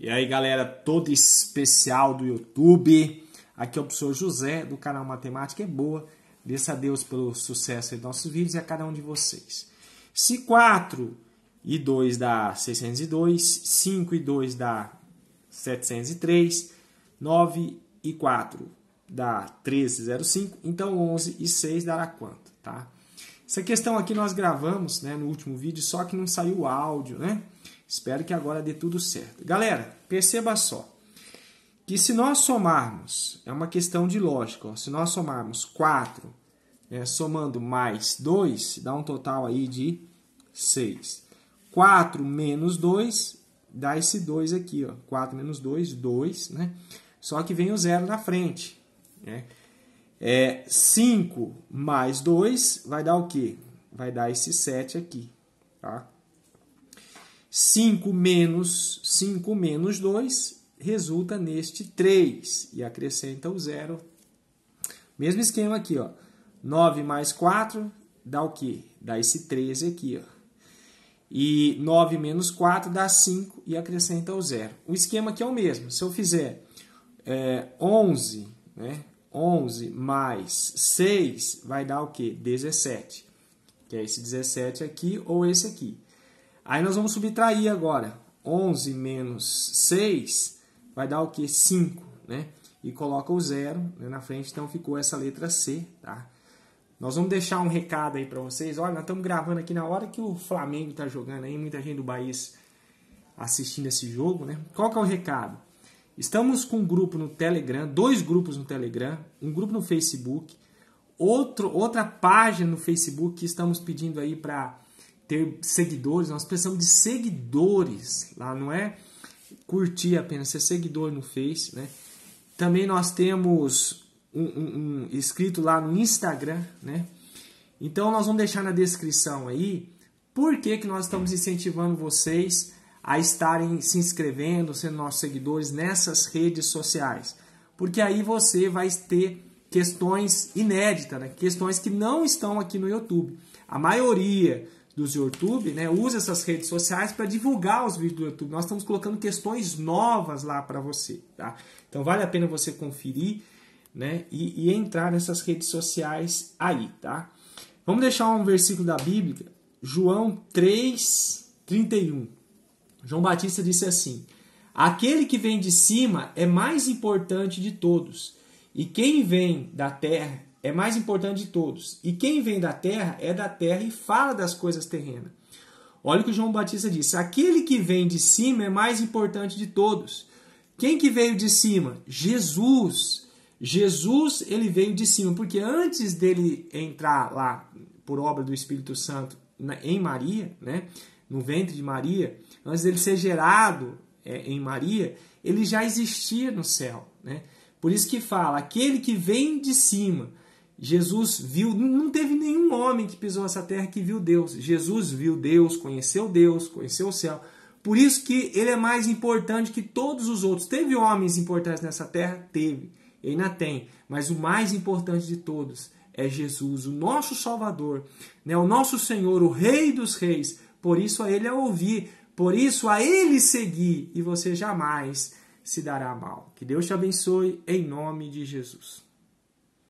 E aí, galera, todo especial do YouTube. Aqui é o professor José, do canal Matemática é Boa. Desça a Deus pelo sucesso de nossos vídeos e a cada um de vocês. Se 4 e 2 dá 602, 5 e 2 dá 703, 9 e 4 dá 1305, então 11 e 6 dará quanto, tá? Essa questão aqui nós gravamos né, no último vídeo, só que não saiu o áudio, né? Espero que agora dê tudo certo. Galera, perceba só que se nós somarmos, é uma questão de lógica, ó, se nós somarmos 4, né, somando mais 2, dá um total aí de 6. 4 menos 2 dá esse 2 aqui, ó. 4 menos 2, 2, né? Só que vem o zero na frente, né? É, 5 mais 2 vai dar o quê? Vai dar esse 7 aqui, tá? 5 menos 5 menos 2 resulta neste 3 e acrescenta o zero. Mesmo esquema aqui, ó. 9 mais 4 dá o quê? Dá esse 13 aqui, ó. E 9 menos 4 dá 5 e acrescenta o zero. O esquema aqui é o mesmo. Se eu fizer é, 11, né? 11 mais 6 vai dar o quê? 17. Que é esse 17 aqui ou esse aqui. Aí nós vamos subtrair agora. 11 menos 6 vai dar o que? 5, né? E coloca o zero né, na frente, então ficou essa letra C, tá? Nós vamos deixar um recado aí para vocês. Olha, nós estamos gravando aqui na hora que o Flamengo está jogando aí, muita gente do Bahia assistindo esse jogo, né? Qual que é o recado? Estamos com um grupo no Telegram, dois grupos no Telegram, um grupo no Facebook, outro, outra página no Facebook que estamos pedindo aí para ter seguidores, nós precisamos de seguidores lá, não é curtir apenas, ser seguidor no Face, né? Também nós temos um, um, um escrito lá no Instagram, né? Então nós vamos deixar na descrição aí por que, que nós estamos incentivando vocês a estarem se inscrevendo, sendo nossos seguidores nessas redes sociais. Porque aí você vai ter questões inéditas, né? questões que não estão aqui no YouTube. A maioria dos YouTube, né, usa essas redes sociais para divulgar os vídeos do YouTube. Nós estamos colocando questões novas lá para você, tá? Então vale a pena você conferir, né, e, e, entrar nessas redes sociais aí, tá? Vamos deixar um versículo da Bíblia, João 3, 31. João Batista disse assim: Aquele que vem de cima é mais importante de todos, e quem vem da terra é mais importante de todos. E quem vem da terra é da terra e fala das coisas terrenas. Olha o que João Batista disse: aquele que vem de cima é mais importante de todos. Quem que veio de cima? Jesus. Jesus ele veio de cima, porque antes dele entrar lá por obra do Espírito Santo em Maria, né, no ventre de Maria, antes dele ser gerado é, em Maria, ele já existia no céu, né? Por isso que fala aquele que vem de cima. Jesus viu, não teve nenhum homem que pisou essa terra que viu Deus. Jesus viu Deus, conheceu Deus, conheceu o céu. Por isso que ele é mais importante que todos os outros. Teve homens importantes nessa terra? Teve. E ainda tem. Mas o mais importante de todos é Jesus, o nosso Salvador, né? o nosso Senhor, o Rei dos Reis. Por isso a ele é ouvir, por isso a ele seguir, e você jamais se dará mal. Que Deus te abençoe, em nome de Jesus.